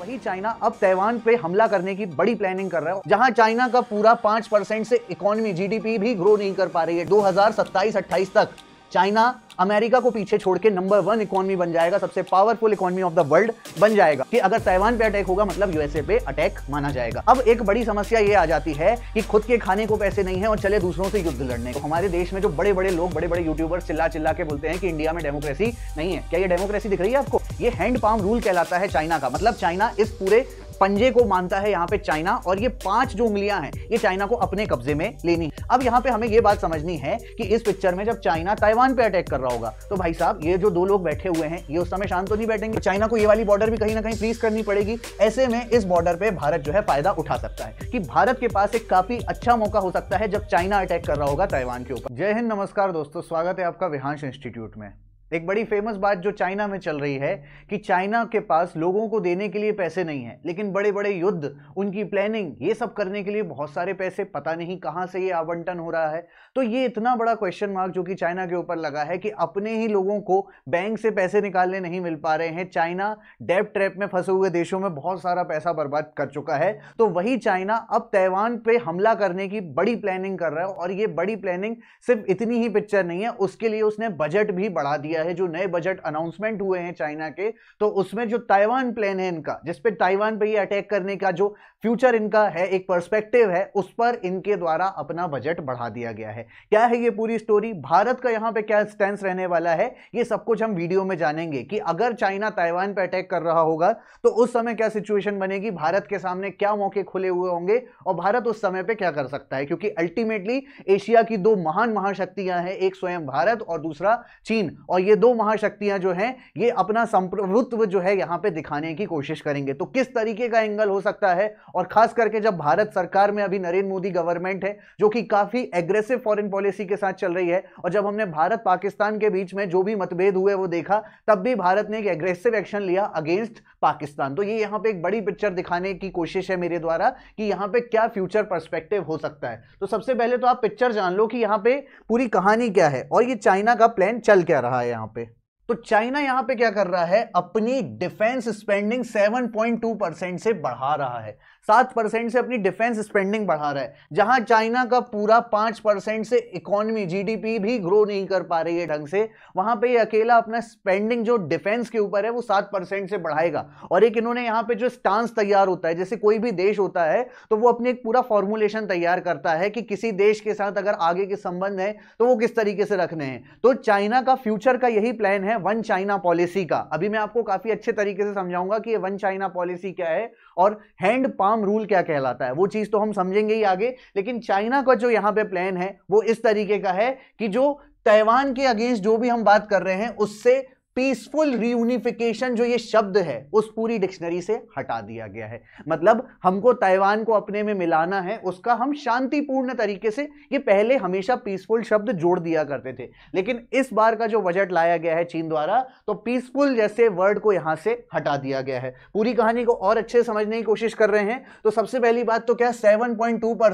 वही चाइना अब ताइवान पे हमला करने की बड़ी प्लानिंग कर रहा है जहां चाइना का पूरा पांच परसेंट से इकोनॉमी जीडीपी भी ग्रो नहीं कर पा रही है दो हजार तक चाइना अमेरिका को पीछे छोड़ के नंबर वन इकोनॉमी बन जाएगा सबसे powerful economy of the world बन जाएगा कि अगर ताइवान पे अटैक होगा मतलब यूएसए पे अटैक माना जाएगा अब एक बड़ी समस्या ये आ जाती है कि खुद के खाने को पैसे नहीं है और चले दूसरों से युद्ध लड़ने को हमारे देश में जो बड़े बड़े लोग बड़े बड़े यूट्यूबर्स चिल्ला चिल्ला के बोलते हैं कि इंडिया में डेमोक्रेसी नहीं है क्या ये डेमोक्रेसी दिख रही है आपको ये हैंड पाम रूल कहलाता है चाइना का मतलब चाइना इस पूरे पंजे को मानता है यहाँ पे चाइना और ये पांच जो उंगलियां हैं ये चाइना को अपने कब्जे में लेनी अब यहाँ पे हमें ये बात समझनी है कि इस पिक्चर में जब चाइना ताइवान पे अटैक कर रहा होगा तो भाई साहब ये जो दो लोग बैठे हुए हैं ये उस समय शांत तो नहीं बैठेंगे तो चाइना को ये वाली बॉर्डर भी कहीं ना कहीं फ्रीज करनी पड़ेगी ऐसे में इस बॉर्डर पे भारत जो है फायदा उठा सकता है कि भारत के पास एक काफी अच्छा मौका हो सकता है जब चाइना अटैक कर रहा होगा ताइवान के ऊपर जय हिंद नमस्कार दोस्तों स्वागत है आपका विहांश इंस्टीट्यूट में एक बड़ी फेमस बात जो चाइना में चल रही है कि चाइना के पास लोगों को देने के लिए पैसे नहीं है लेकिन बड़े बड़े युद्ध उनकी प्लानिंग ये सब करने के लिए बहुत सारे पैसे पता नहीं कहाँ से ये आवंटन हो रहा है तो ये इतना बड़ा क्वेश्चन मार्क जो कि चाइना के ऊपर लगा है कि अपने ही लोगों को बैंक से पैसे निकालने नहीं मिल पा रहे हैं चाइना डेप ट्रैप में फंसे हुए देशों में बहुत सारा पैसा बर्बाद कर चुका है तो वही चाइना अब तैवान पर हमला करने की बड़ी प्लानिंग कर रहा है और ये बड़ी प्लानिंग सिर्फ इतनी ही पिक्चर नहीं है उसके लिए उसने बजट भी बढ़ा दिया गया है जो नए बजट अनाउंसमेंट हुए हैं चाइना के तो उसमें जो ताइवान प्लान है इनका जिसपे ताइवान पे ये अटैक करने का जो फ्यूचर इनका है एक पर्सपेक्टिव है उस पर इनके द्वारा अपना बजट बढ़ा दिया गया है क्या है ये पूरी स्टोरी भारत का यहाँ पे क्या स्टैंड रहने वाला है ये सब कुछ हम वीडियो में जानेंगे कि अगर चाइना ताइवान पर अटैक कर रहा होगा तो उस समय क्या सिचुएशन बनेगी भारत के सामने क्या मौके खुले हुए होंगे और भारत उस समय पर क्या कर सकता है क्योंकि अल्टीमेटली एशिया की दो महान महाशक्तियां हैं एक स्वयं भारत और दूसरा चीन और ये दो महाशक्तियां जो हैं ये अपना संप्रभुत्व जो है यहां पे दिखाने की कोशिश करेंगे तो किस तरीके का एंगल हो सकता है और खास करके जब भारत सरकार में अभी नरेंद्र मोदी गवर्नमेंट है जो कि काफी एग्रेसिव फॉरेन पॉलिसी के साथ चल रही है और जब हमने भारत पाकिस्तान के बीच में जो भी मतभेद हुए वो देखा तब भी भारत ने एक एग्रेसिव एक्शन लिया अगेंस्ट पाकिस्तान तो ये यहाँ पे एक बड़ी पिक्चर दिखाने की कोशिश है मेरे द्वारा कि यहाँ पे क्या फ्यूचर परस्पेक्टिव हो सकता है तो सबसे पहले तो आप पिक्चर जान लो कि यहाँ पे पूरी कहानी क्या है और ये चाइना का प्लान चल क्या रहा है यहाँ पे तो चाइना यहां पे क्या कर रहा है अपनी डिफेंस स्पेंडिंग 7.2 परसेंट से बढ़ा रहा है सात परसेंट से अपनी डिफेंस स्पेंडिंग बढ़ा रहा है जहां चाइना का पूरा पांच परसेंट से इकोनॉमी जीडीपी भी ग्रो नहीं कर पा रही है ढंग से वहां पे ये अकेला अपना स्पेंडिंग जो डिफेंस के ऊपर है वो सात परसेंट से बढ़ाएगा और एक इन्होंने यहाँ पे जो स्टांस तैयार होता है जैसे कोई भी देश होता है तो वो अपनी एक पूरा फॉर्मुलेशन तैयार करता है कि किसी देश के साथ अगर आगे के संबंध है तो वो किस तरीके से रखने हैं तो चाइना का फ्यूचर का यही प्लान है वन चाइना पॉलिसी का अभी मैं आपको काफी अच्छे तरीके से समझाऊंगा कि ये वन चाइना पॉलिसी क्या है और हैंड पाम रूल क्या कहलाता है वो चीज तो हम समझेंगे ही आगे लेकिन चाइना का जो यहां पे प्लान है वो इस तरीके का है कि जो ताइवान के अगेंस्ट जो भी हम बात कर रहे हैं उससे पीसफुल रीयूनिफिकेशन जो ये शब्द है उस पूरी डिक्शनरी से हटा दिया गया है मतलब हमको ताइवान को अपने में मिलाना है उसका हम शांतिपूर्ण तरीके से ये पहले हमेशा पीसफुल शब्द जोड़ दिया करते थे लेकिन इस बार का जो बजट लाया गया है चीन द्वारा तो पीसफुल जैसे वर्ड को यहां से हटा दिया गया है पूरी कहानी को और अच्छे समझने की कोशिश कर रहे हैं तो सबसे पहली बात तो क्या सेवन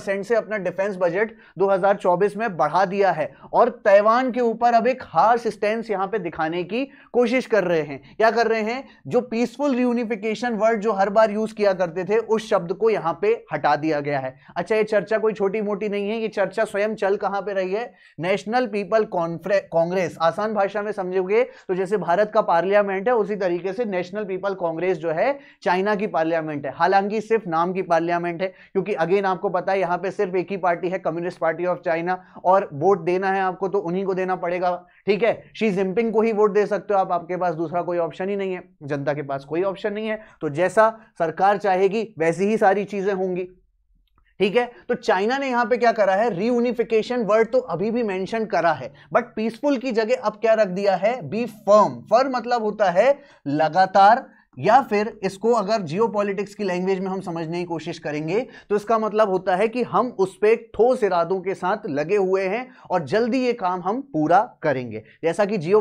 से अपना डिफेंस बजट दो में बढ़ा दिया है और ताइवान के ऊपर अब एक हार्श स्टेंस यहां पर दिखाने की कोशिश कर रहे हैं क्या कर रहे हैं जो पीसफुल रियूनिफिकेशन वर्ड जो हर बार यूज किया करते थे उस शब्द को यहां पे हटा दिया गया है अच्छा ये चर्चा कोई छोटी मोटी नहीं है ये चर्चा स्वयं चल कहां पे रही है नेशनल पीपल कांग्रेस आसान भाषा में समझोगे तो जैसे भारत का पार्लियामेंट है उसी तरीके से नेशनल पीपल कांग्रेस जो है चाइना की पार्लियामेंट है हालांकि सिर्फ नाम की पार्लियामेंट है क्योंकि अगेन आपको पता है यहां पर सिर्फ एक ही पार्टी है कम्युनिस्ट पार्टी ऑफ चाइना और वोट देना है आपको तो उन्हीं को देना पड़ेगा ठीक है शी जिनपिंग को ही वोट दे सकते हो साहब आपके पास दूसरा कोई ऑप्शन ही नहीं है जनता के पास कोई ऑप्शन नहीं है तो जैसा सरकार चाहेगी वैसी ही सारी चीजें होंगी ठीक है तो चाइना ने यहां पे क्या करा है रीयूनिफिकेशन वर्ड तो अभी भी मेंशन करा है बट पीसफुल की जगह अब क्या रख दिया है बी फर्म फर्म मतलब होता है लगातार या फिर इसको अगर जियो की लैंग्वेज में हम समझने की कोशिश करेंगे तो इसका मतलब होता है कि हम उस पर ठोस इरादों के साथ लगे हुए हैं और जल्दी ये काम हम पूरा करेंगे जैसा कि जियो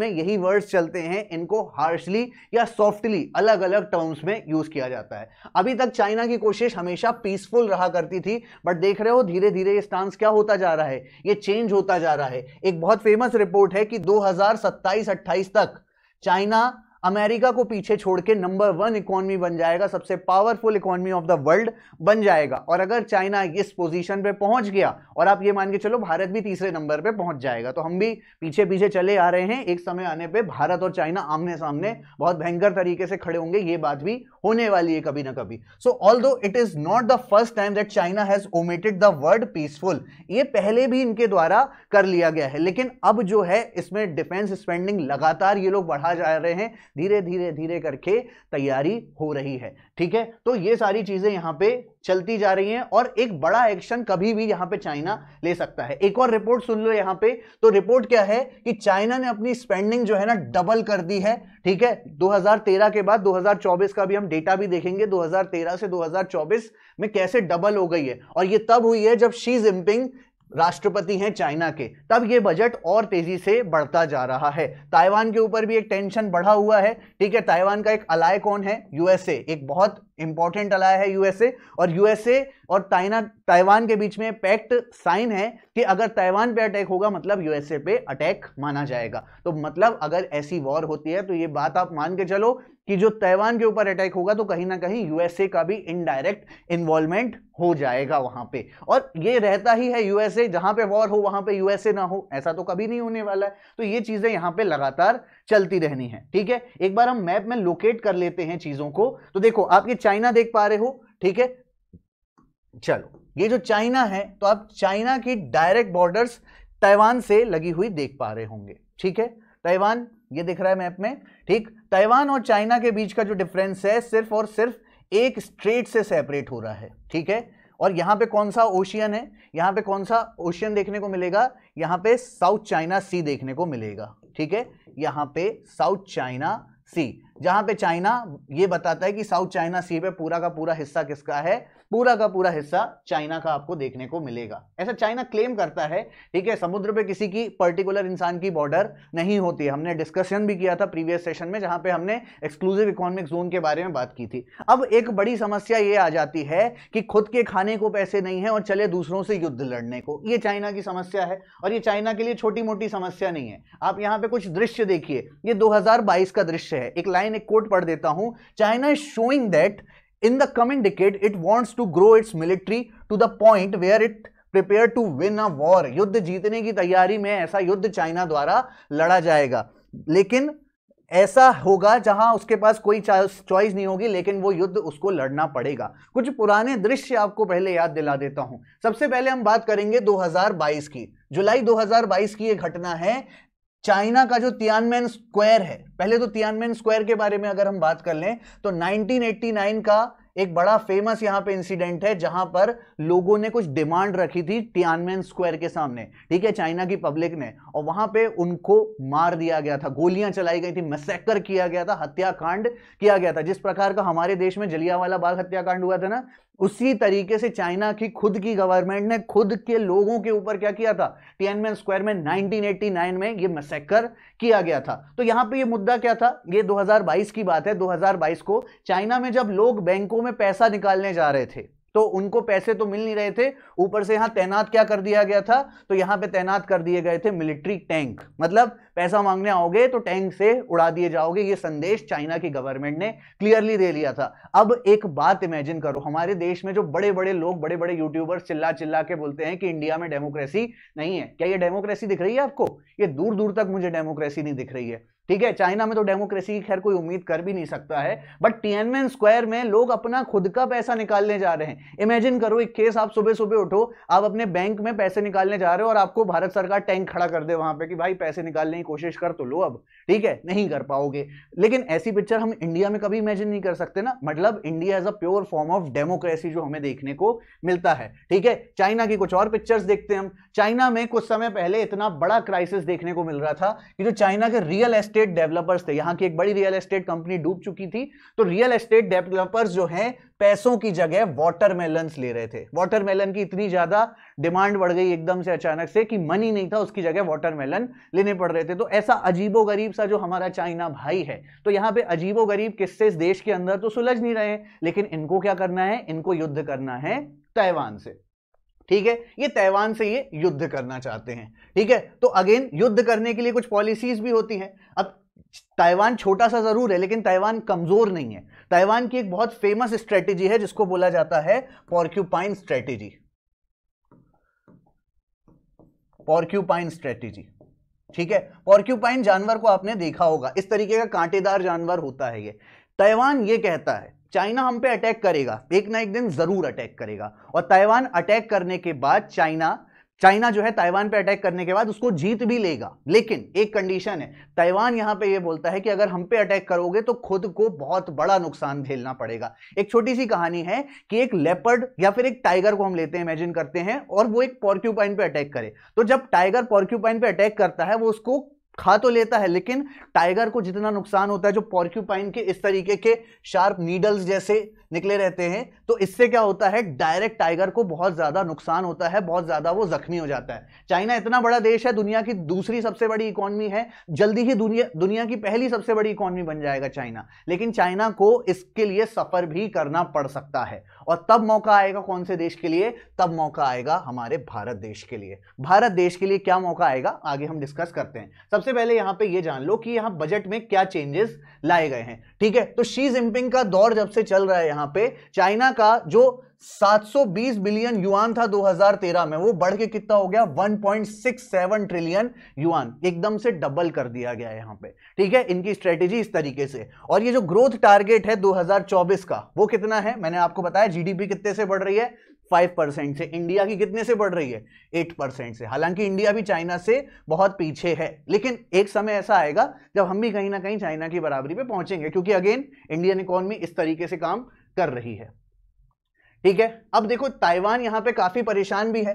में यही वर्ड्स चलते हैं इनको हार्शली या सॉफ्टली अलग अलग टर्म्स में यूज किया जाता है अभी तक चाइना की कोशिश हमेशा पीसफुल रहा करती थी बट देख रहे हो धीरे धीरे ये स्टांस क्या होता जा रहा है ये चेंज होता जा रहा है एक बहुत फेमस रिपोर्ट है कि दो हजार तक चाइना अमेरिका को पीछे छोड़ के नंबर वन इकोनॉमी बन जाएगा सबसे powerful economy of the world बन जाएगा और अगर चाइना इस पोजीशन पे पहुंच गया और आप ये मान के चलो भारत भी तीसरे नंबर पे पहुंच जाएगा तो हम भी पीछे पीछे चले आ रहे हैं एक समय आने पर भारत और चाइना आमने सामने बहुत भयंकर तरीके से खड़े होंगे ये बात भी होने वाली है कभी ना कभी so although it is not the first time that China has omitted the word peaceful ये पहले भी इनके द्वारा कर लिया गया है लेकिन अब जो है इसमें डिफेंस स्पेंडिंग लगातार ये लोग बढ़ा जा रहे हैं धीरे धीरे धीरे करके तैयारी हो रही है ठीक है तो ये सारी चीजें यहां पे चलती जा रही हैं और एक बड़ा एक्शन कभी भी यहां पे चाइना ले सकता है एक और रिपोर्ट सुन लो यहां पे तो रिपोर्ट क्या है कि चाइना ने अपनी स्पेंडिंग जो है ना डबल कर दी है ठीक है 2013 के बाद 2024 का भी हम डेटा भी देखेंगे 2013 से 2024 में कैसे डबल हो गई है और ये तब हुई है जब शी जिनपिंग राष्ट्रपति हैं चाइना के तब ये बजट और तेजी से बढ़ता जा रहा है ताइवान के ऊपर भी एक टेंशन बढ़ा हुआ है ठीक है ताइवान का एक अलाय कौन है यूएसए एक बहुत इंपॉर्टेंट अलाय है यूएसए और यूएसए और ताइना ताइवान के बीच में पैक्ट साइन है कि अगर ताइवान पे अटैक होगा मतलब यूएसए पे अटैक माना जाएगा तो मतलब अगर ऐसी वॉर होती है तो ये बात आप मान के चलो कि जो ताइवान के ऊपर अटैक होगा तो कहीं ना कहीं यूएसए का भी इनडायरेक्ट इन्वॉल्वमेंट हो जाएगा वहां पे और ये रहता ही है यूएसए जहां पे वॉर हो वहां पे यूएसए ना हो ऐसा तो कभी नहीं होने वाला है तो ये चीजें यहां पे लगातार चलती रहनी है ठीक है एक बार हम मैप में लोकेट कर लेते हैं चीजों को तो देखो आप ये चाइना देख पा रहे हो ठीक है चलो ये जो चाइना है तो आप चाइना की डायरेक्ट बॉर्डर्स ताइवान से लगी हुई देख पा रहे होंगे ठीक है ताइवान ये दिख रहा है मैप में ठीक ताइवान और चाइना के बीच का जो डिफरेंस है सिर्फ और सिर्फ एक स्ट्रेट से सेपरेट हो रहा है ठीक है और यहाँ पे कौन सा ओशियन है यहाँ पे कौन सा ओशियन देखने को मिलेगा यहाँ पे साउथ चाइना सी देखने को मिलेगा ठीक है यहाँ पे साउथ चाइना सी जहां पे चाइना ये बताता है कि साउथ चाइना सी पे पूरा का पूरा हिस्सा किसका है पूरा का पूरा हिस्सा चाइना का आपको देखने को मिलेगा ऐसा चाइना क्लेम करता है ठीक है समुद्र पे किसी की पर्टिकुलर इंसान की बॉर्डर नहीं होती है हमने डिस्कशन भी किया था प्रीवियस सेशन में जहां पे हमने एक्सक्लूसिव इकोनॉमिक जोन के बारे में बात की थी अब एक बड़ी समस्या ये आ जाती है कि खुद के खाने को पैसे नहीं है और चले दूसरों से युद्ध लड़ने को ये चाइना की समस्या है और ये चाइना के लिए छोटी मोटी समस्या नहीं है आप यहाँ पे कुछ दृश्य देखिए ये दो का दृश्य है एक लाइन लाइन एक कोट पढ़ देता हूं China is showing that in the coming decade it wants to grow its military to the point where it prepare to win a war युद्ध जीतने की तैयारी में ऐसा युद्ध चाइना द्वारा लड़ा जाएगा लेकिन ऐसा होगा जहां उसके पास कोई चॉइस नहीं होगी लेकिन वो युद्ध उसको लड़ना पड़ेगा कुछ पुराने दृश्य आपको पहले याद दिला देता हूं सबसे पहले हम बात करेंगे 2022 की जुलाई 2022 की ये घटना है चाइना का जो तियानमेन स्क्वायर है पहले तो तियानमेन स्क्वायर के बारे में अगर हम बात कर लें तो 1989 का एक बड़ा फेमस यहां पे इंसिडेंट है जहां पर लोगों ने कुछ डिमांड रखी थी टियानमेन स्क्वायर के सामने ठीक है चाइना की पब्लिक ने और वहां पे उनको मार दिया गया था गोलियां चलाई गई थी मैसेकर किया गया था हत्याकांड किया गया था जिस प्रकार का हमारे देश में जलियावाला बाग हत्याकांड हुआ था ना उसी तरीके से चाइना की खुद की गवर्नमेंट ने खुद के लोगों के ऊपर क्या किया था टीएनमेन स्क्वायर में 1989 में ये मसेकर किया गया था तो यहाँ पे ये मुद्दा क्या था ये 2022 की बात है 2022 को चाइना में जब लोग बैंकों में पैसा निकालने जा रहे थे तो उनको पैसे तो मिल नहीं रहे थे ऊपर से यहां तैनात क्या कर दिया गया था तो यहां पे तैनात कर दिए गए थे मिलिट्री टैंक मतलब पैसा मांगने आओगे तो टैंक से उड़ा दिए जाओगे ये संदेश चाइना की गवर्नमेंट ने क्लियरली दे लिया था अब एक बात इमेजिन करो हमारे देश में जो बड़े बड़े लोग बड़े बड़े यूट्यूबर्स चिल्ला चिल्ला के बोलते हैं कि इंडिया में डेमोक्रेसी नहीं है क्या ये डेमोक्रेसी दिख रही है आपको ये दूर दूर तक मुझे डेमोक्रेसी नहीं दिख रही है ठीक है चाइना में तो डेमोक्रेसी की खैर कोई उम्मीद कर भी नहीं सकता है बट टीएनमेन स्क्वायर में लोग अपना खुद का पैसा निकालने जा रहे हैं इमेजिन करो एक केस आप सुबह सुबह उठो आप अपने बैंक में पैसे निकालने जा रहे हो और आपको भारत सरकार टैंक खड़ा कर दे वहां पे कि भाई पैसे निकालने की कोशिश कर तो लो अब ठीक है नहीं कर पाओगे लेकिन ऐसी पिक्चर हम इंडिया में कभी इमेजिन नहीं कर सकते ना मतलब India as a pure form of democracy जो हमें देखने को मिलता है ठीक है चाइना की कुछ और पिक्चर्स देखते हैं हम चाइना में कुछ समय पहले इतना बड़ा क्राइसिस देखने को मिल रहा था कि जो चाइना के रियल एस्टेट एस्टेट डेवलपर्स थे यहां की एक बड़ी रियल एस्टेट कंपनी डूब चुकी थी तो रियल एस्टेट डेवलपर्स जो हैं पैसों की जगह वाटरमेलन ले रहे थे वाटरमेलन की इतनी ज्यादा डिमांड बढ़ गई एकदम से अचानक से कि मनी नहीं था उसकी जगह वाटरमेलन लेने पड़ रहे थे तो ऐसा अजीबो गरीब सा जो हमारा चाइना भाई है तो यहां पे अजीबो गरीब किससे इस देश के अंदर तो सुलझ नहीं रहे लेकिन इनको क्या करना है इनको युद्ध करना है ताइवान से ठीक है ये तैवान से ये युद्ध करना चाहते हैं ठीक है तो अगेन युद्ध करने के लिए कुछ पॉलिसीज भी होती हैं अब ताइवान छोटा सा जरूर है लेकिन ताइवान कमजोर नहीं है ताइवान की एक बहुत फेमस स्ट्रेटेजी है जिसको बोला जाता है पॉर्क्यूपाइन स्ट्रेटेजी पॉर्क्यूपाइन स्ट्रेटेजी ठीक है पॉर्क्यूपाइन जानवर को आपने देखा होगा इस तरीके का कांटेदार जानवर होता है ये ताइवान ये कहता है चाइना हम पे अटैक करेगा एक ना एक दिन जरूर अटैक करेगा और ताइवान अटैक करने के बाद चाइना चाइना जो है ताइवान पे अटैक करने के बाद उसको जीत भी लेगा लेकिन एक कंडीशन है ताइवान यहां पे ये यह बोलता है कि अगर हम पे अटैक करोगे तो खुद को बहुत बड़ा नुकसान झेलना पड़ेगा एक छोटी सी कहानी है कि एक लेपर्ड या फिर एक टाइगर को हम लेते हैं इमेजिन करते हैं और वो एक पॉर्क्यूपाइन पे अटैक करे तो जब टाइगर पॉर्क्यूपाइन पे अटैक करता है वो उसको खा तो लेता है लेकिन टाइगर को जितना नुकसान होता है जो पॉर्क्यूपाइन के इस तरीके के शार्प नीडल्स जैसे निकले रहते हैं तो इससे क्या होता है डायरेक्ट टाइगर को बहुत ज़्यादा नुकसान होता है बहुत ज़्यादा वो जख्मी हो जाता है चाइना इतना बड़ा देश है दुनिया की दूसरी सबसे बड़ी इकोनॉमी है जल्दी ही दुनिया दुनिया की पहली सबसे बड़ी इकोनॉमी बन जाएगा चाइना लेकिन चाइना को इसके लिए सफ़र भी करना पड़ सकता है और तब मौका आएगा कौन से देश के लिए तब मौका आएगा हमारे भारत देश के लिए भारत देश के लिए क्या मौका आएगा आगे हम डिस्कस करते हैं सबसे पहले यहां पे ये जान लो कि यहां बजट में क्या चेंजेस लाए गए हैं ठीक है तो शी जिनपिंग का दौर जब से चल रहा है यहां यहां पे चाइना का जो 720 बिलियन युआन था 2013 में वो बढ़ के कितना हो गया 1.67 ट्रिलियन युआन एकदम से डबल कर दिया गया यहां पे ठीक है इनकी स्ट्रेटेजी इस तरीके से और ये जो ग्रोथ टारगेट है 2024 का वो कितना है मैंने आपको बताया जीडीपी कितने से बढ़ रही है 5% से इंडिया की कितने से बढ़ रही है 8% से हालांकि इंडिया भी चाइना से बहुत पीछे है लेकिन एक समय ऐसा आएगा जब हम भी कहीं ना कहीं चाइना की बराबरी पे पहुंचेंगे क्योंकि अगेन इंडियन इकोनॉमी इस तरीके से काम कर रही है ठीक है अब देखो ताइवान यहां पे काफी परेशान भी है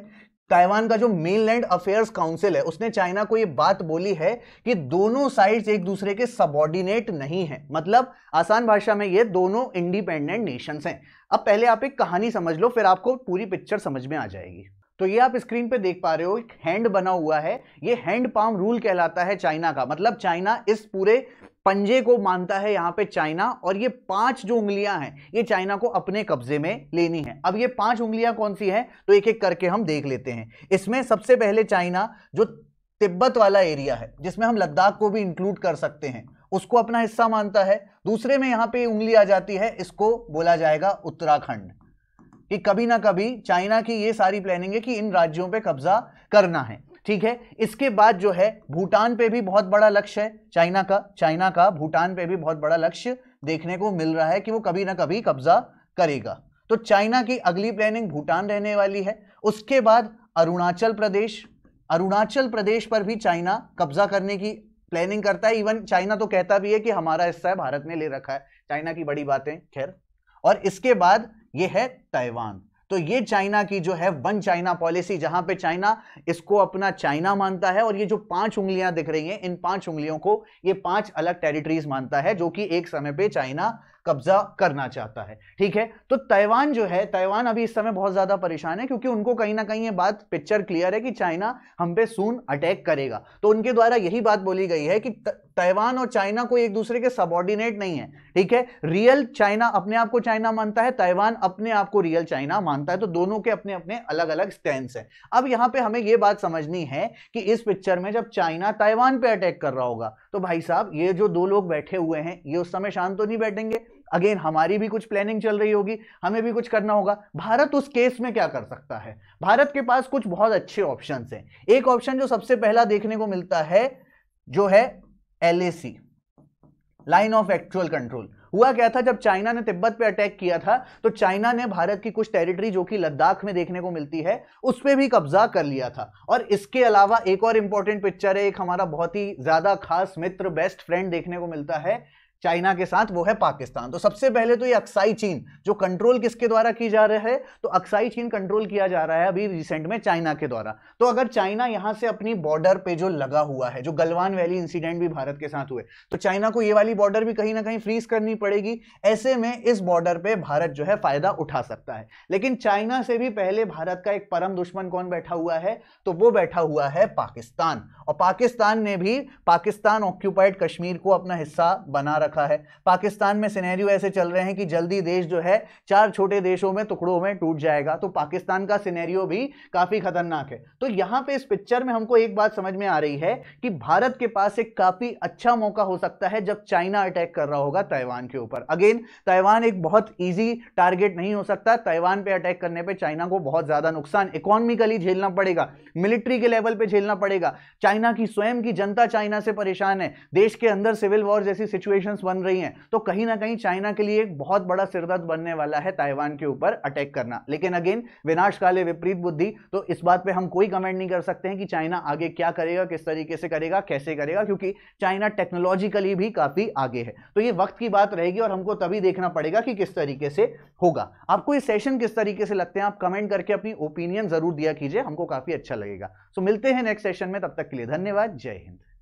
ताइवान का जो मेनलैंड अफेयर्स काउंसिल है उसने चाइना को ये बात बोली है कि दोनों साइड्स एक दूसरे के सबॉर्डिनेट नहीं है मतलब आसान भाषा में ये दोनों इंडिपेंडेंट नेशंस हैं अब पहले आप एक कहानी समझ लो फिर आपको पूरी पिक्चर समझ में आ जाएगी तो ये आप स्क्रीन पे देख पा रहे हो एक हैंड बना हुआ है ये हैंड पाम रूल कहलाता है चाइना का मतलब चाइना इस पूरे पंजे को मानता है यहाँ पे चाइना और ये पांच जो उंगलियां हैं ये चाइना को अपने कब्जे में लेनी है अब ये पांच उंगलियां कौन सी हैं तो एक एक करके हम देख लेते हैं इसमें सबसे पहले चाइना जो तिब्बत वाला एरिया है जिसमें हम लद्दाख को भी इंक्लूड कर सकते हैं उसको अपना हिस्सा मानता है दूसरे में यहाँ पे उंगली आ जाती है इसको बोला जाएगा उत्तराखंड कि कभी ना कभी चाइना की ये सारी प्लानिंग है कि इन राज्यों पे कब्जा करना है ठीक है इसके बाद जो है भूटान पे भी बहुत बड़ा लक्ष्य है चाइना का चाइना का भूटान पे भी बहुत बड़ा लक्ष्य देखने को मिल रहा है कि वो कभी ना कभी कब्जा करेगा तो चाइना की अगली प्लानिंग भूटान रहने वाली है उसके बाद अरुणाचल प्रदेश अरुणाचल प्रदेश पर भी चाइना कब्जा करने की प्लानिंग करता है इवन चाइना तो कहता भी है कि हमारा हिस्सा है भारत ने ले रखा है चाइना की बड़ी बातें खैर और इसके बाद ये है ताइवान तो ये चाइना की जो है वन चाइना पॉलिसी जहां पे चाइना इसको अपना चाइना मानता है और ये जो पांच उंगलियां दिख रही हैं इन पांच उंगलियों को ये पांच अलग टेरिटरीज मानता है जो कि एक समय पे चाइना कब्जा करना चाहता है ठीक है तो ताइवान जो है ताइवान अभी इस समय बहुत ज्यादा परेशान है क्योंकि उनको कहीं ना कहीं ये बात पिक्चर क्लियर है कि चाइना हम पे सून अटैक करेगा तो उनके द्वारा यही बात बोली गई है कि ताइवान और चाइना कोई एक दूसरे के सबॉर्डिनेट नहीं है ठीक है रियल चाइना अपने आप को चाइना मानता है ताइवान अपने आप को रियल चाइना मानता है तो दोनों के अपने अपने अलग अलग स्टैंड है अब यहां पर हमें यह बात समझनी है कि इस पिक्चर में जब चाइना ताइवान पे अटैक कर रहा होगा तो भाई साहब ये जो दो लोग बैठे हुए हैं ये उस समय शांत तो नहीं बैठेंगे अगेन हमारी भी कुछ प्लानिंग चल रही होगी हमें भी कुछ करना होगा भारत उस केस में क्या कर सकता है भारत के पास कुछ बहुत अच्छे ऑप्शन हैं एक ऑप्शन जो सबसे पहला देखने को मिलता है जो है L line of actual control हुआ क्या था जब चाइना ने तिब्बत पे अटैक किया था तो चाइना ने भारत की कुछ टेरिटरी जो कि लद्दाख में देखने को मिलती है उस पर भी कब्जा कर लिया था और इसके अलावा एक और इंपॉर्टेंट पिक्चर है एक हमारा बहुत ही ज्यादा खास मित्र बेस्ट फ्रेंड देखने को मिलता है चाइना के साथ वो है पाकिस्तान तो सबसे पहले तो ये अक्साई चीन जो कंट्रोल किसके द्वारा की जा रहा है तो अक्साई चीन कंट्रोल किया जा रहा है अभी रिसेंट में चाइना के द्वारा तो अगर चाइना यहां से अपनी बॉर्डर पे जो लगा हुआ है जो गलवान वैली इंसिडेंट भी भारत के साथ हुए तो चाइना को ये वाली बॉर्डर भी कहीं ना कहीं फ्रीज करनी पड़ेगी ऐसे में इस बॉर्डर पर भारत जो है फायदा उठा सकता है लेकिन चाइना से भी पहले भारत का एक परम दुश्मन कौन बैठा हुआ है तो वो बैठा हुआ है पाकिस्तान और पाकिस्तान ने भी पाकिस्तान ऑक्यूपाइड कश्मीर को अपना हिस्सा बना रखा है पाकिस्तान में सिनेरियो ऐसे चल रहे हैं कि जल्दी देश जो है चार छोटे देशों में टुकड़ों में टूट जाएगा तो पाकिस्तान का सिनेरियो भी काफी खतरनाक है तो यहां पे इस पिक्चर में हमको एक बात समझ में आ रही है कि भारत के पास एक काफी अच्छा मौका हो सकता है जब चाइना अटैक कर रहा होगा ताइवान के ऊपर अगेन ताइवान एक बहुत ईजी टारगेट नहीं हो सकता ताइवान पर अटैक करने पर चाइना को बहुत ज्यादा नुकसान इकोनॉमिकली झेलना पड़ेगा मिलिट्री के लेवल पर झेलना पड़ेगा चाइना की स्वयं की जनता चाइना से परेशान है देश के अंदर सिविल वॉर जैसी सिचुएशन कंडीशंस बन रही हैं तो कहीं ना कहीं चाइना के लिए एक बहुत बड़ा सिरदर्द बनने वाला है ताइवान के ऊपर अटैक करना लेकिन अगेन विनाश काले विपरीत बुद्धि तो इस बात पर हम कोई कमेंट नहीं कर सकते हैं कि चाइना आगे क्या करेगा किस तरीके से करेगा कैसे करेगा क्योंकि चाइना टेक्नोलॉजिकली भी काफ़ी आगे है तो ये वक्त की बात रहेगी और हमको तभी देखना पड़ेगा कि किस तरीके से होगा आपको ये सेशन किस तरीके से लगते हैं आप कमेंट करके अपनी ओपिनियन जरूर दिया कीजिए हमको काफ़ी अच्छा लगेगा सो मिलते हैं नेक्स्ट सेशन में तब तक के लिए धन्यवाद जय हिंद